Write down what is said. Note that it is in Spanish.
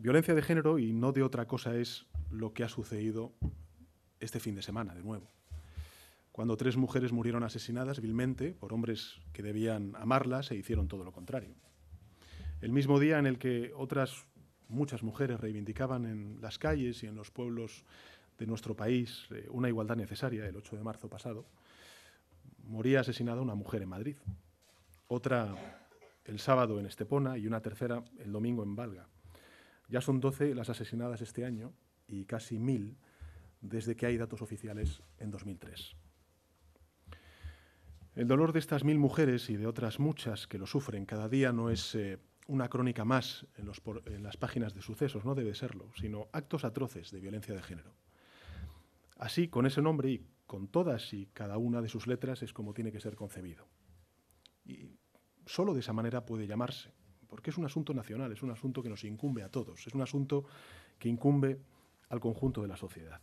Violencia de género y no de otra cosa es lo que ha sucedido este fin de semana, de nuevo, cuando tres mujeres murieron asesinadas vilmente por hombres que debían amarlas e hicieron todo lo contrario. El mismo día en el que otras muchas mujeres reivindicaban en las calles y en los pueblos de nuestro país eh, una igualdad necesaria, el 8 de marzo pasado, moría asesinada una mujer en Madrid, otra el sábado en Estepona y una tercera el domingo en Valga. Ya son 12 las asesinadas este año y casi 1.000 desde que hay datos oficiales en 2003. El dolor de estas 1.000 mujeres y de otras muchas que lo sufren cada día no es eh, una crónica más en las páginas de sucesos, no debe serlo, sino actos atroces de violencia de género. Así, con ese nombre y con todas y cada una de sus letras es como tiene que ser concebido. Y solo de esa manera puede llamarse porque es un asunto nacional, es un asunto que nos incumbe a todos, es un asunto que incumbe al conjunto de la sociedad.